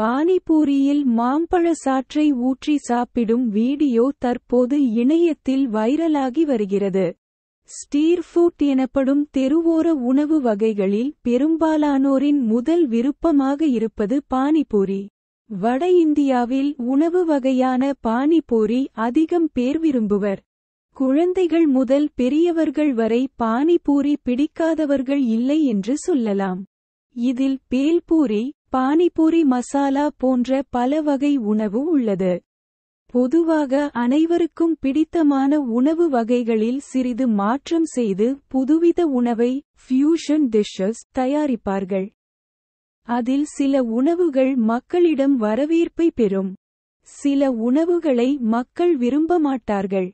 பானிபூரியில் மாம்பழ சாற்றை ஊற்றி சாப்பிடும் வீடியோ தற்போது இணையத்தில் வைரலாகி வருகிறது ஸ்டீர் ஃபுட் எனப்படும் தெருவோர உணவு வகைகளில் பெரும்பாலானோரின் முதல் விருப்பமாக இருப்பது பானிபூரி வட இந்தியாவில் உணவு வகையான பானிபூரி அதிகம் பேர் விரும்புவர் குழந்தைகள் முதல் பெரியவர்கள் வரை பானிபூரி பிடிக்காதவர்கள் இல்லை என்று சொல்லலாம் இதில் பேல்பூரி பானிபூரி மசாலா போன்ற பல வகை உணவு உள்ளது பொதுவாக அனைவருக்கும் பிடித்தமான உணவு வகைகளில் சிறிது மாற்றம் செய்து புதுவித உணவை ஃபியூஷன் டிஷ்ஷஸ் தயாரிப்பார்கள் அதில் சில உணவுகள் மக்களிடம் வரவேற்பை பெறும் சில உணவுகளை மக்கள் விரும்ப மாட்டார்கள்